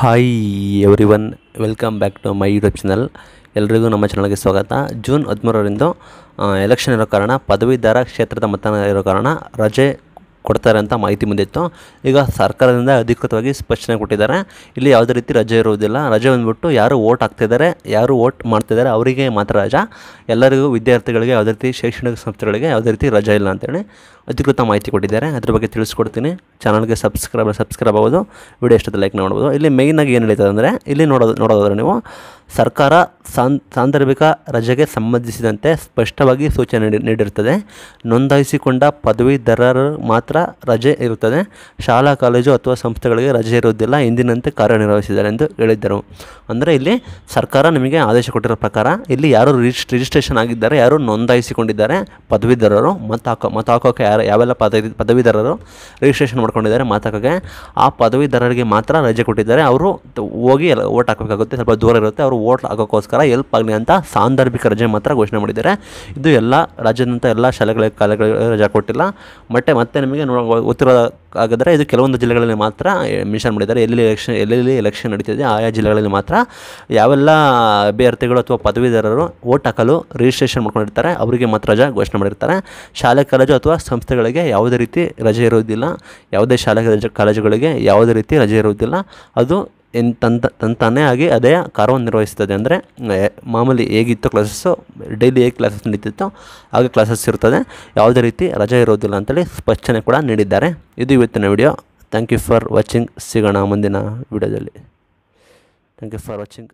hi everyone welcome back to my YouTube channel ಎಲ್ರಿಗೂ ನಮ್ಮ ಚಾನಲ್ಗೆ ಸ್ವಾಗತ ಜೂನ್ ಹದಿಮೂರರಿಂದ ಎಲೆಕ್ಷನ್ ಇರೋ ಕಾರಣ ಪದವೀಧರ ಕ್ಷೇತ್ರದ ಮತದಾನ ಇರೋ ಕಾರಣ ರಜೆ ಕೊಡ್ತಾರೆ ಅಂತ ಮಾಹಿತಿ ಬಂದಿತ್ತು ಈಗ ಸರ್ಕಾರದಿಂದ ಅಧಿಕೃತವಾಗಿ ಸ್ಪಷ್ಟನೆ ಕೊಟ್ಟಿದ್ದಾರೆ ಇಲ್ಲಿ ಯಾವುದೇ ರೀತಿ ರಜೆ ಇರುವುದಿಲ್ಲ ರಜೆ ಬಂದ್ಬಿಟ್ಟು ಯಾರು ಓಟ್ ಹಾಕ್ತಿದ್ದಾರೆ ಯಾರು ವೋಟ್ ಮಾಡ್ತಿದ್ದಾರೆ ಅವರಿಗೆ ಮಾತ್ರ ರಜಾ ಎಲ್ಲರಿಗೂ ವಿದ್ಯಾರ್ಥಿಗಳಿಗೆ ಯಾವುದೇ ರೀತಿ ಶೈಕ್ಷಣಿಕ ಸಂಸ್ಥೆಗಳಿಗೆ ಯಾವುದೇ ರೀತಿ ರಜೆ ಇಲ್ಲ ಅಂತೇಳಿ ಅಧಿಕೃತ ಮಾಹಿತಿ ಕೊಟ್ಟಿದ್ದಾರೆ ಅದ್ರ ಬಗ್ಗೆ ತಿಳಿಸ್ಕೊಡ್ತೀನಿ ಚಾನಲ್ಗೆ ಸಬ್ಸ್ಕ್ರೈಬ್ ಸಬ್ಸ್ಕ್ರೈಬ್ ಆಗೋದು ವಿಡಿಯೋ ಎಷ್ಟೊತ್ತು ಲೈಕ್ ನೋಡ್ಬೋದು ಇಲ್ಲಿ ಮೇಯ್ನಾಗಿ ಏನು ಹೇಳ್ತದೆ ಅಂದರೆ ಇಲ್ಲಿ ನೋಡೋದು ನೋಡೋದಾದ್ರೆ ನೀವು ಸರ್ಕಾರ ಸಾನ್ ಸಾಂದರ್ಭಿಕ ರಜೆಗೆ ಸಂಬಂಧಿಸಿದಂತೆ ಸ್ಪಷ್ಟವಾಗಿ ಸೂಚನೆ ನೀಡಿರುತ್ತದೆ ನೋಂದಾಯಿಸಿಕೊಂಡ ಪದವೀಧರರು ಮಾತ್ರ ರಜೆ ಇರುತ್ತದೆ ಶಾಲಾ ಕಾಲೇಜು ಅಥವಾ ಸಂಸ್ಥೆಗಳಿಗೆ ರಜೆ ಇರುವುದಿಲ್ಲ ಎಂದಿನಂತೆ ಕಾರ್ಯನಿರ್ವಹಿಸಿದ್ದಾರೆ ಎಂದು ಹೇಳಿದ್ದರು ಅಂದರೆ ಇಲ್ಲಿ ಸರ್ಕಾರ ನಿಮಗೆ ಆದೇಶ ಕೊಟ್ಟಿರೋ ಪ್ರಕಾರ ಇಲ್ಲಿ ಯಾರು ರಿಜಿಸ್ ರಿಜಿಸ್ಟ್ರೇಷನ್ ಆಗಿದ್ದಾರೆ ಯಾರು ನೋಂದಾಯಿಸಿಕೊಂಡಿದ್ದಾರೆ ಪದವೀಧರರು ಮತ ಹಾಕೋ ಮತ್ತು ಹಾಕೋಕೆ ಯಾರು ಯಾವೆಲ್ಲ ಪದವಿ ಪದವೀಧರರು ರಿಜಿಸ್ಟ್ರೇಷನ್ ಮಾಡ್ಕೊಂಡಿದ್ದಾರೆ ಮಾತಾಕೋಕ್ಕೆ ಆ ಪದವೀಧರರಿಗೆ ಮಾತ್ರ ರಜೆ ಕೊಟ್ಟಿದ್ದಾರೆ ಅವರು ಹೋಗಿ ಓಟ್ ಹಾಕಬೇಕಾಗುತ್ತೆ ಸ್ವಲ್ಪ ದೂರ ಇರುತ್ತೆ ಅವರು ಓಟ್ ಹಾಕೋಕ್ಕೋಸ್ಕರ ಎಲ್ಪ್ ಆಗಲಿ ಅಂತ ಸಾಂದರ್ಭಿಕ ರಜೆ ಮಾತ್ರ ಘೋಷಣೆ ಮಾಡಿದ್ದಾರೆ ಇದು ಎಲ್ಲ ರಾಜ್ಯದಂಥ ಎಲ್ಲ ಶಾಲೆಗಳ ಕಾಲೇಜುಗಳಿಗೆ ರಜೆ ಕೊಟ್ಟಿಲ್ಲ ಮತ್ತೆ ಮತ್ತೆ ನಿಮಗೆ ನೋಡ ಗೊತ್ತಿರೋ ಹಾಗಾದರೆ ಇದು ಕೆಲವೊಂದು ಜಿಲ್ಲೆಗಳಲ್ಲಿ ಮಾತ್ರ ಮಿಷನ್ ಮಾಡಿದ್ದಾರೆ ಎಲ್ಲಿ ಎಲೆಕ್ಷನ್ ಎಲ್ಲೆಲ್ಲಿ ಎಲೆಕ್ಷನ್ ನಡೀತಿದೆ ಆಯಾ ಜಿಲ್ಲೆಗಳಲ್ಲಿ ಮಾತ್ರ ಯಾವೆಲ್ಲ ಅಭ್ಯರ್ಥಿಗಳು ಅಥವಾ ಪದವೀಧರರು ಓಟ್ ಹಾಕಲು ರಿಜಿಸ್ಟ್ರೇಷನ್ ಮಾಡ್ಕೊಂಡಿರ್ತಾರೆ ಅವರಿಗೆ ಮಾತ್ರ ರಜೆ ಘೋಷಣೆ ಮಾಡಿರ್ತಾರೆ ಶಾಲೆ ಕಾಲೇಜು ಅಥವಾ ಸಂಸ್ಥೆಗಳಿಗೆ ಯಾವುದೇ ರೀತಿ ರಜೆ ಇರೋದಿಲ್ಲ ಯಾವುದೇ ಶಾಲೆ ಕಾಲೇಜುಗಳಿಗೆ ಯಾವುದೇ ರೀತಿ ರಜೆ ಇರುವುದಿಲ್ಲ ಅದು ಇನ್ ತಂತ ತಾನೇ ಆಗಿ ಅದೇ ಕಾರ್ಯವನ್ನು ಅಂದರೆ ಮಾಮೂಲಿ ಹೇಗಿತ್ತು ಕ್ಲಾಸಸ್ಸು ಡೈಲಿ ಹೇಗೆ ಕ್ಲಾಸಸ್ ನಡೀತಿತ್ತು ಹಾಗೆ ಕ್ಲಾಸಸ್ ಇರ್ತದೆ ಯಾವುದೇ ರೀತಿ ರಜೆ ಇರೋದಿಲ್ಲ ಅಂತೇಳಿ ಸ್ಪಷ್ಟನೆ ಕೂಡ ನೀಡಿದ್ದಾರೆ ಇದು ಇವತ್ತಿನ video thank you for watching ಸಿಗೋಣ ಮುಂದಿನ ವಿಡಿಯೋದಲ್ಲಿ ಥ್ಯಾಂಕ್ ಯು ಫಾರ್ ವಾಚಿಂಗ್